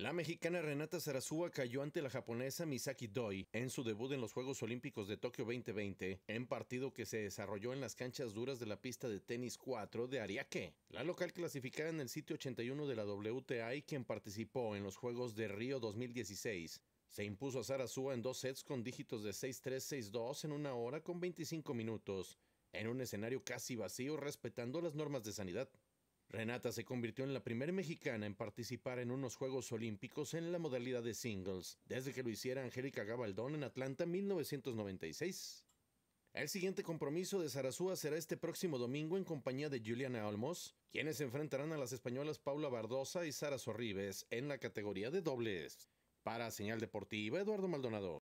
La mexicana Renata Sarasua cayó ante la japonesa Misaki Doi en su debut en los Juegos Olímpicos de Tokio 2020, en partido que se desarrolló en las canchas duras de la pista de tenis 4 de Ariake. La local clasificada en el sitio 81 de la WTA quien participó en los Juegos de Río 2016, se impuso a Sarasua en dos sets con dígitos de 6-3, 6-2 en una hora con 25 minutos, en un escenario casi vacío respetando las normas de sanidad. Renata se convirtió en la primera mexicana en participar en unos Juegos Olímpicos en la modalidad de singles, desde que lo hiciera Angélica Gabaldón en Atlanta 1996. El siguiente compromiso de Sarasúa será este próximo domingo en compañía de Juliana Olmos, quienes se enfrentarán a las españolas Paula Bardosa y Sara Sorribes en la categoría de dobles. Para Señal Deportiva, Eduardo Maldonado.